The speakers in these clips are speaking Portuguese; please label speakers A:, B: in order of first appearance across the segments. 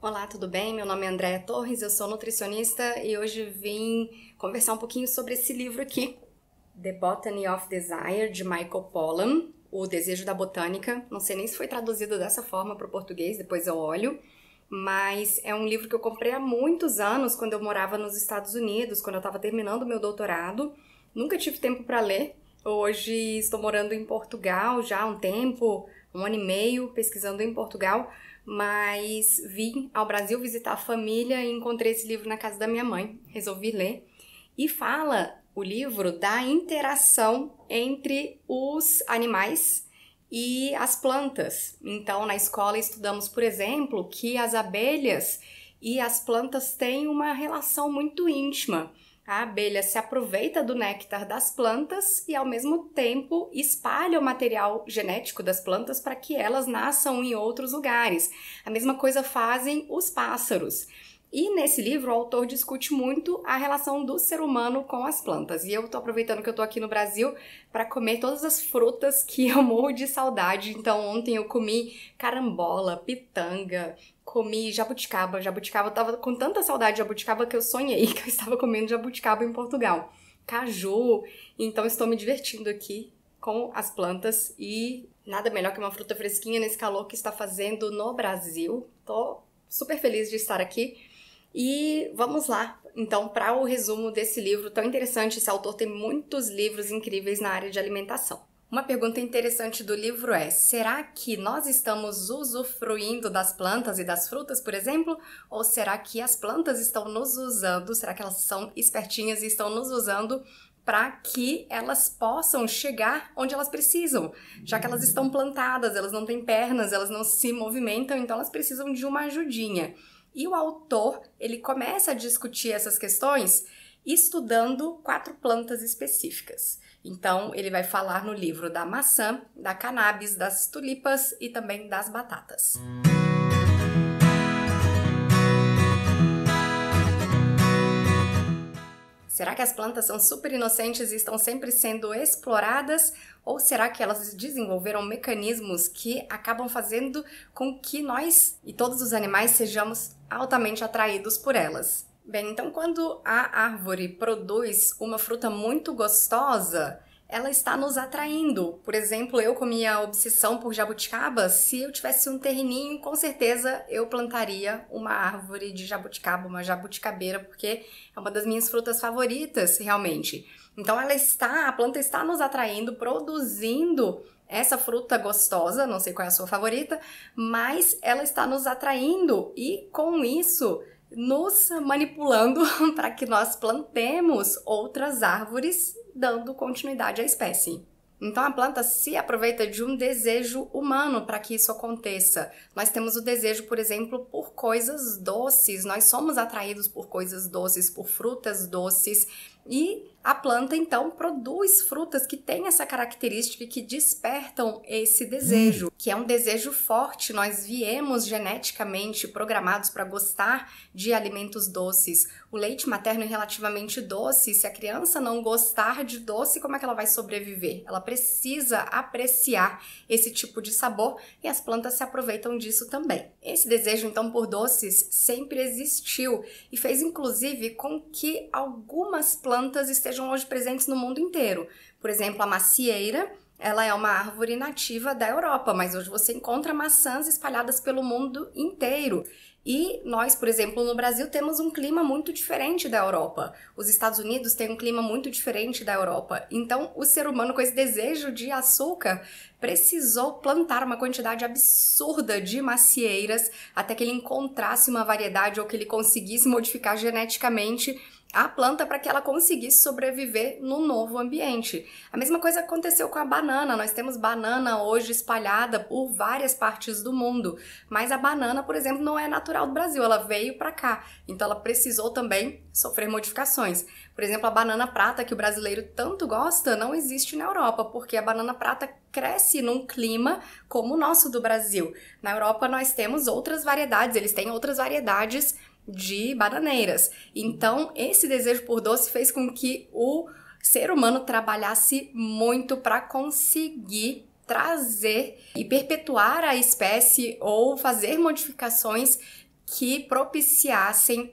A: Olá, tudo bem? Meu nome é Andréa Torres, eu sou nutricionista e hoje vim conversar um pouquinho sobre esse livro aqui, The Botany of Desire, de Michael Pollan, O Desejo da Botânica. Não sei nem se foi traduzido dessa forma para o português, depois eu olho, mas é um livro que eu comprei há muitos anos quando eu morava nos Estados Unidos, quando eu estava terminando meu doutorado. Nunca tive tempo para ler. Hoje estou morando em Portugal já há um tempo, um ano e meio, pesquisando em Portugal, mas vim ao Brasil visitar a família e encontrei esse livro na casa da minha mãe, resolvi ler. E fala o livro da interação entre os animais e as plantas. Então, na escola estudamos, por exemplo, que as abelhas e as plantas têm uma relação muito íntima. A abelha se aproveita do néctar das plantas e, ao mesmo tempo, espalha o material genético das plantas para que elas nasçam em outros lugares. A mesma coisa fazem os pássaros. E nesse livro, o autor discute muito a relação do ser humano com as plantas. E eu estou aproveitando que eu aqui no Brasil para comer todas as frutas que eu morro de saudade. Então, ontem eu comi carambola, pitanga, comi jabuticaba. Jabuticaba, eu tava com tanta saudade de jabuticaba que eu sonhei que eu estava comendo jabuticaba em Portugal. Caju, então estou me divertindo aqui com as plantas e nada melhor que uma fruta fresquinha nesse calor que está fazendo no Brasil. Tô super feliz de estar aqui. E vamos lá, então, para o resumo desse livro tão interessante. Esse autor tem muitos livros incríveis na área de alimentação. Uma pergunta interessante do livro é: será que nós estamos usufruindo das plantas e das frutas, por exemplo? Ou será que as plantas estão nos usando? Será que elas são espertinhas e estão nos usando para que elas possam chegar onde elas precisam? Já que elas estão plantadas, elas não têm pernas, elas não se movimentam, então elas precisam de uma ajudinha. E o autor, ele começa a discutir essas questões estudando quatro plantas específicas. Então, ele vai falar no livro da maçã, da cannabis, das tulipas e também das batatas. Será que as plantas são super inocentes e estão sempre sendo exploradas? Ou será que elas desenvolveram mecanismos que acabam fazendo com que nós e todos os animais sejamos altamente atraídos por elas? Bem, então quando a árvore produz uma fruta muito gostosa, ela está nos atraindo. Por exemplo, eu com minha obsessão por jabuticaba, se eu tivesse um terreninho, com certeza eu plantaria uma árvore de jabuticaba, uma jabuticabeira, porque é uma das minhas frutas favoritas, realmente. Então ela está, a planta está nos atraindo, produzindo essa fruta gostosa, não sei qual é a sua favorita, mas ela está nos atraindo e com isso nos manipulando para que nós plantemos outras árvores, dando continuidade à espécie. Então a planta se aproveita de um desejo humano para que isso aconteça. Nós temos o desejo, por exemplo, por coisas doces, nós somos atraídos por coisas doces, por frutas doces e a planta então produz frutas que têm essa característica que despertam esse desejo, hum. que é um desejo forte. Nós viemos geneticamente programados para gostar de alimentos doces. O leite materno é relativamente doce. Se a criança não gostar de doce, como é que ela vai sobreviver? Ela precisa apreciar esse tipo de sabor e as plantas se aproveitam disso também. Esse desejo então por doces sempre existiu e fez inclusive com que algumas plantas estejam estejam hoje presentes no mundo inteiro. Por exemplo, a macieira, ela é uma árvore nativa da Europa, mas hoje você encontra maçãs espalhadas pelo mundo inteiro. E nós, por exemplo, no Brasil temos um clima muito diferente da Europa. Os Estados Unidos têm um clima muito diferente da Europa. Então, o ser humano com esse desejo de açúcar precisou plantar uma quantidade absurda de macieiras até que ele encontrasse uma variedade ou que ele conseguisse modificar geneticamente a planta para que ela conseguisse sobreviver no novo ambiente. A mesma coisa aconteceu com a banana. Nós temos banana hoje espalhada por várias partes do mundo, mas a banana, por exemplo, não é natural do Brasil, ela veio para cá. Então ela precisou também sofrer modificações. Por exemplo, a banana prata que o brasileiro tanto gosta não existe na Europa, porque a banana prata cresce num clima como o nosso do Brasil. Na Europa nós temos outras variedades, eles têm outras variedades de bananeiras. Então, esse desejo por doce fez com que o ser humano trabalhasse muito para conseguir trazer e perpetuar a espécie ou fazer modificações que propiciassem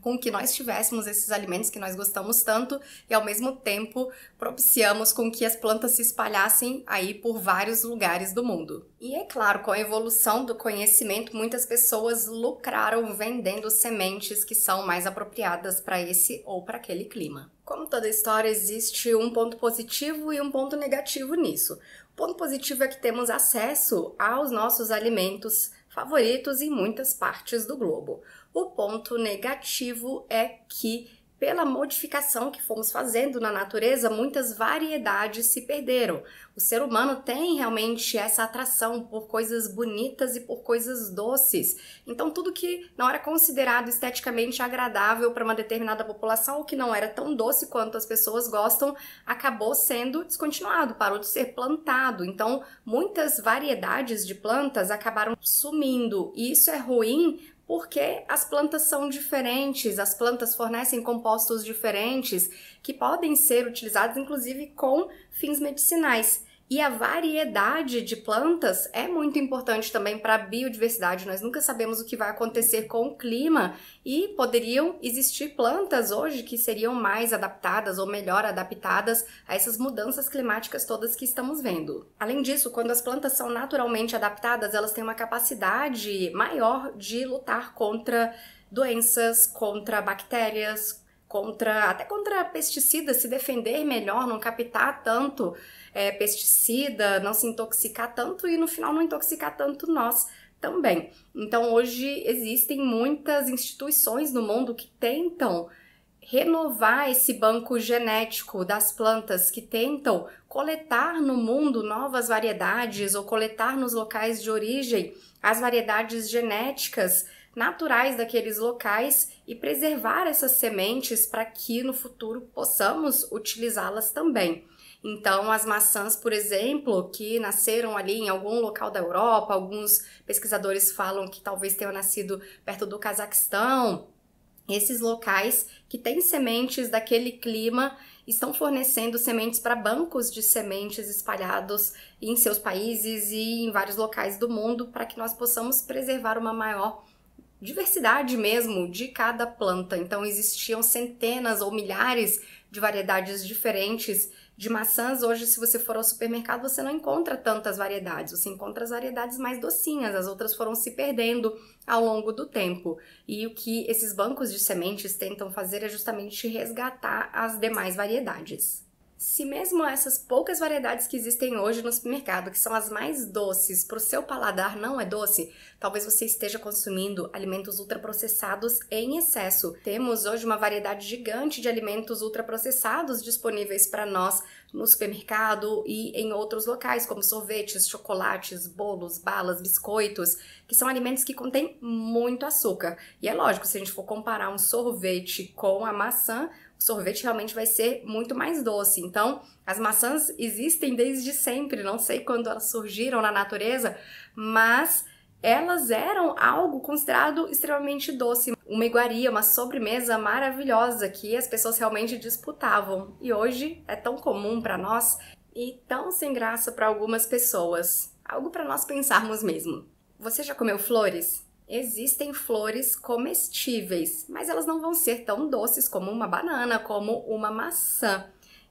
A: com que nós tivéssemos esses alimentos que nós gostamos tanto e ao mesmo tempo propiciamos com que as plantas se espalhassem aí por vários lugares do mundo. E é claro, com a evolução do conhecimento, muitas pessoas lucraram vendendo sementes que são mais apropriadas para esse ou para aquele clima. Como toda história, existe um ponto positivo e um ponto negativo nisso. O ponto positivo é que temos acesso aos nossos alimentos favoritos em muitas partes do globo. O ponto negativo é que pela modificação que fomos fazendo na natureza, muitas variedades se perderam. O ser humano tem realmente essa atração por coisas bonitas e por coisas doces. Então, tudo que não era considerado esteticamente agradável para uma determinada população, ou que não era tão doce quanto as pessoas gostam, acabou sendo descontinuado, parou de ser plantado. Então, muitas variedades de plantas acabaram sumindo. E isso é ruim porque as plantas são diferentes, as plantas fornecem compostos diferentes que podem ser utilizados inclusive com fins medicinais. E a variedade de plantas é muito importante também para a biodiversidade. Nós nunca sabemos o que vai acontecer com o clima e poderiam existir plantas hoje que seriam mais adaptadas ou melhor adaptadas a essas mudanças climáticas todas que estamos vendo. Além disso, quando as plantas são naturalmente adaptadas, elas têm uma capacidade maior de lutar contra doenças, contra bactérias, contra até contra pesticidas, se defender melhor, não captar tanto é, pesticida, não se intoxicar tanto e no final não intoxicar tanto nós também. Então hoje existem muitas instituições no mundo que tentam renovar esse banco genético das plantas que tentam coletar no mundo novas variedades ou coletar nos locais de origem as variedades genéticas naturais daqueles locais e preservar essas sementes para que no futuro possamos utilizá-las também. Então, as maçãs, por exemplo, que nasceram ali em algum local da Europa, alguns pesquisadores falam que talvez tenham nascido perto do Cazaquistão, esses locais que têm sementes daquele clima estão fornecendo sementes para bancos de sementes espalhados em seus países e em vários locais do mundo para que nós possamos preservar uma maior diversidade mesmo de cada planta. Então existiam centenas ou milhares de variedades diferentes de maçãs. Hoje, se você for ao supermercado, você não encontra tantas variedades. Você encontra as variedades mais docinhas, as outras foram se perdendo ao longo do tempo. E o que esses bancos de sementes tentam fazer é justamente resgatar as demais variedades. Se mesmo essas poucas variedades que existem hoje no supermercado, que são as mais doces, para o seu paladar não é doce, talvez você esteja consumindo alimentos ultraprocessados em excesso. Temos hoje uma variedade gigante de alimentos ultraprocessados disponíveis para nós no supermercado e em outros locais, como sorvetes, chocolates, bolos, balas, biscoitos, que são alimentos que contêm muito açúcar. E é lógico, se a gente for comparar um sorvete com a maçã, o sorvete realmente vai ser muito mais doce. Então, as maçãs existem desde sempre, não sei quando elas surgiram na natureza, mas elas eram algo considerado extremamente doce, uma iguaria, uma sobremesa maravilhosa que as pessoas realmente disputavam. E hoje é tão comum para nós e tão sem graça para algumas pessoas. Algo para nós pensarmos mesmo. Você já comeu flores? Existem flores comestíveis, mas elas não vão ser tão doces como uma banana, como uma maçã.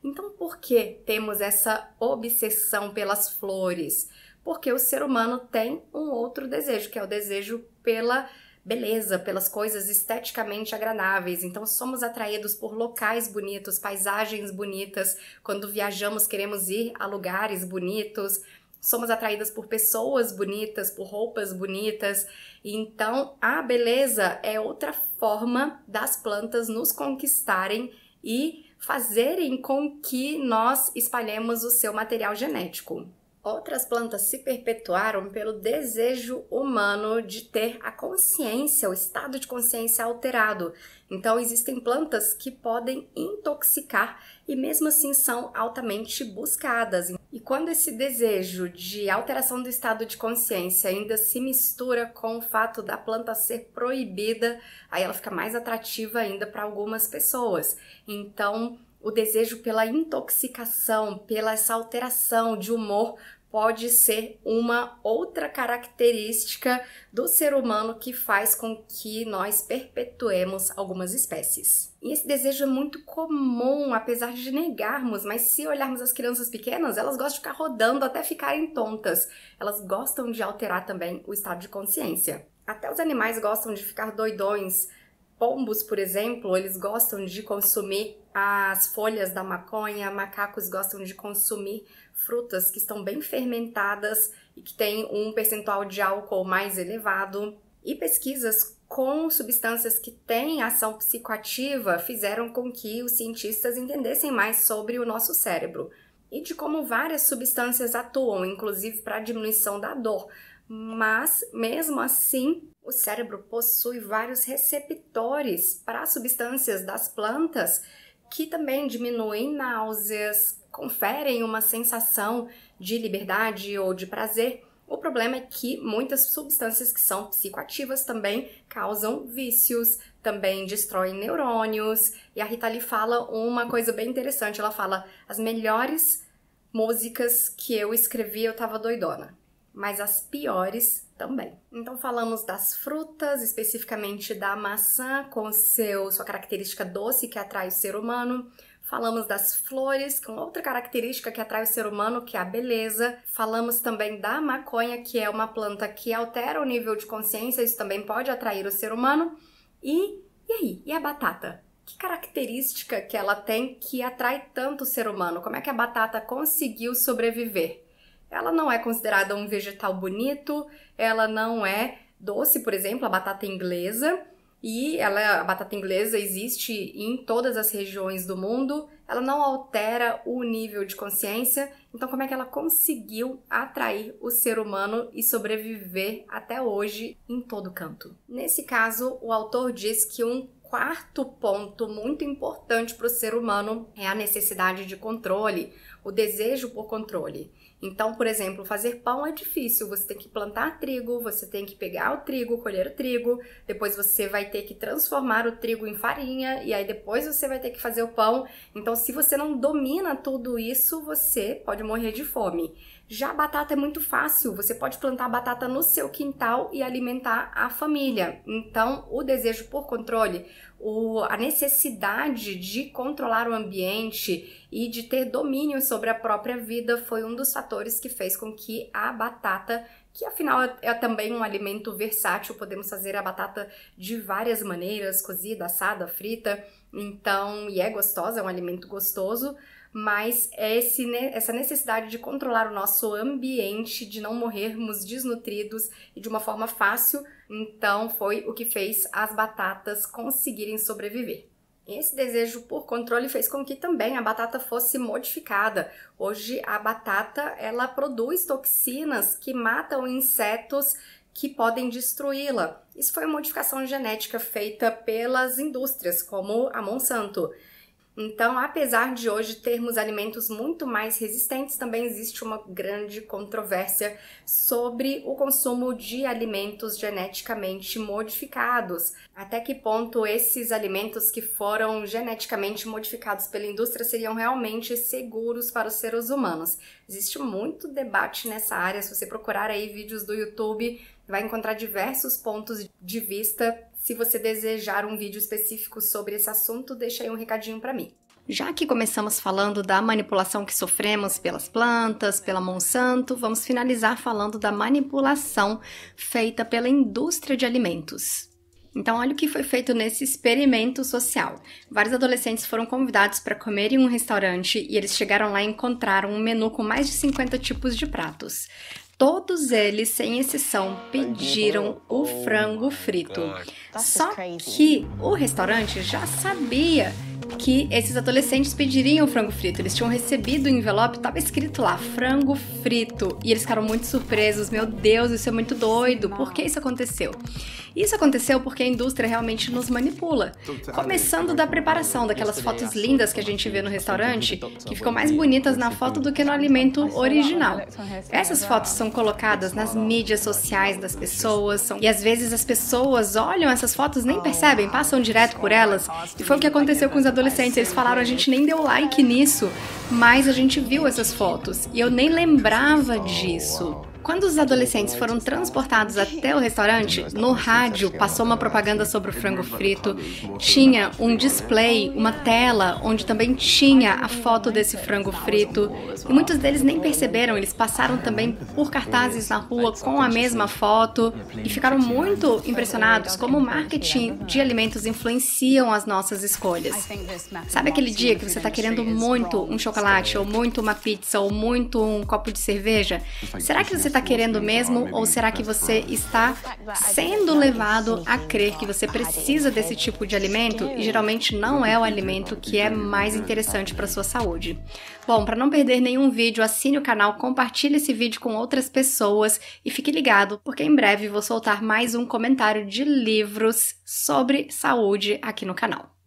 A: Então, por que temos essa obsessão pelas flores? Porque o ser humano tem um outro desejo, que é o desejo pela beleza, pelas coisas esteticamente agradáveis. Então somos atraídos por locais bonitos, paisagens bonitas. Quando viajamos, queremos ir a lugares bonitos somos atraídas por pessoas bonitas, por roupas bonitas. Então, a beleza é outra forma das plantas nos conquistarem e fazerem com que nós espalhemos o seu material genético. Outras plantas se perpetuaram pelo desejo humano de ter a consciência, o estado de consciência alterado. Então, existem plantas que podem intoxicar e, mesmo assim, são altamente buscadas. E quando esse desejo de alteração do estado de consciência ainda se mistura com o fato da planta ser proibida, aí ela fica mais atrativa ainda para algumas pessoas. Então, o desejo pela intoxicação, pela essa alteração de humor pode ser uma outra característica do ser humano que faz com que nós perpetuemos algumas espécies. E esse desejo é muito comum, apesar de negarmos, mas se olharmos as crianças pequenas, elas gostam de ficar rodando até ficarem tontas. Elas gostam de alterar também o estado de consciência. Até os animais gostam de ficar doidões, Pombos, por exemplo, eles gostam de consumir as folhas da maconha, macacos gostam de consumir frutas que estão bem fermentadas e que têm um percentual de álcool mais elevado. E pesquisas com substâncias que têm ação psicoativa fizeram com que os cientistas entendessem mais sobre o nosso cérebro e de como várias substâncias atuam, inclusive para a diminuição da dor. Mas, mesmo assim, o cérebro possui vários receptores para substâncias das plantas que também diminuem náuseas, conferem uma sensação de liberdade ou de prazer. O problema é que muitas substâncias que são psicoativas também causam vícios, também destroem neurônios. E a Rita ali fala uma coisa bem interessante. Ela fala: as melhores músicas que eu escrevi eu tava doidona, mas as piores também. Então falamos das frutas, especificamente da maçã com seu, sua característica doce que atrai o ser humano. Falamos das flores, com outra característica que atrai o ser humano, que é a beleza. Falamos também da maconha, que é uma planta que altera o nível de consciência, isso também pode atrair o ser humano. E, e aí? E a batata? que característica que ela tem que atrai tanto o ser humano? Como é que a batata conseguiu sobreviver? ela não é considerada um vegetal bonito, ela não é doce, por exemplo, a batata inglesa. E ela, a batata inglesa existe em todas as regiões do mundo, ela não altera o nível de consciência, então como é que ela conseguiu atrair o ser humano e sobreviver até hoje em todo canto? Nesse caso, o autor diz que um quarto ponto muito importante para o ser humano é a necessidade de controle, o desejo por controle. Então, por exemplo, fazer pão é difícil. Você tem que plantar trigo, você tem que pegar o trigo, colher o trigo, depois você vai ter que transformar o trigo em farinha e aí depois você vai ter que fazer o pão. Então, se você não domina tudo isso, você pode morrer de fome. Já a batata é muito fácil. Você pode plantar batata no seu quintal e alimentar a família. Então, o desejo por controle o, a necessidade de controlar o ambiente e de ter domínio sobre a própria vida foi um dos fatores que fez com que a batata, que afinal é, é também um alimento versátil, podemos fazer a batata de várias maneiras cozida, assada, frita então, e é gostosa, é um alimento gostoso, mas é esse, né, essa necessidade de controlar o nosso ambiente, de não morrermos desnutridos e de uma forma fácil, então foi o que fez as batatas conseguirem sobreviver. Esse desejo por controle fez com que também a batata fosse modificada. Hoje a batata ela produz toxinas que matam insetos que podem destruí-la. Isso foi uma modificação genética feita pelas indústrias, como a Monsanto. Então, apesar de hoje termos alimentos muito mais resistentes, também existe uma grande controvérsia sobre o consumo de alimentos geneticamente modificados. Até que ponto esses alimentos que foram geneticamente modificados pela indústria seriam realmente seguros para os seres humanos? Existe muito debate nessa área. Se você procurar aí vídeos do YouTube, vai encontrar diversos pontos de vista. Se você desejar um vídeo específico sobre esse assunto, deixa aí um recadinho para mim. Já que começamos falando da manipulação que sofremos pelas plantas, pela Monsanto, vamos finalizar falando da manipulação feita pela indústria de alimentos. Então, olha o que foi feito nesse experimento social. Vários adolescentes foram convidados para comer em um restaurante e eles chegaram lá e encontraram um menu com mais de 50 tipos de pratos. Todos eles, sem exceção, pediram o frango frito. É Só que o restaurante já sabia que esses adolescentes pediriam frango frito. Eles tinham recebido o envelope, tava escrito lá, frango frito. E eles ficaram muito surpresos, meu Deus, isso é muito doido. Por que isso aconteceu? Isso aconteceu porque a indústria realmente nos manipula. Então, Começando da preparação, daquelas fotos lindas que a gente vê no restaurante, que ficam mais bonitas na assim, foto do que no alimento original. Essas fotos são colocadas nas mídias sociais das pessoas, são... e às vezes as pessoas olham essas fotos, nem percebem, ah, passam direto por elas, e foi o que aconteceu com os adolescentes. Eles falaram, a gente nem deu like nisso, mas a gente viu essas fotos. E eu nem lembrava disso. Quando os adolescentes foram transportados até o restaurante, no rádio passou uma propaganda sobre o frango frito, tinha um display, uma tela, onde também tinha a foto desse frango frito. E muitos deles nem perceberam, eles passaram também por cartazes na rua com a mesma foto e ficaram muito impressionados como o marketing de alimentos influenciam as nossas escolhas. Sabe aquele dia que você está querendo muito um chocolate, ou muito uma pizza, ou muito um copo de cerveja? Será que você está está querendo mesmo ou será que você está sendo levado a crer que você precisa desse tipo de alimento e geralmente não é o alimento que é mais interessante para sua saúde? Bom, para não perder nenhum vídeo, assine o canal, compartilhe esse vídeo com outras pessoas e fique ligado, porque em breve vou soltar mais um comentário de livros sobre saúde aqui no canal.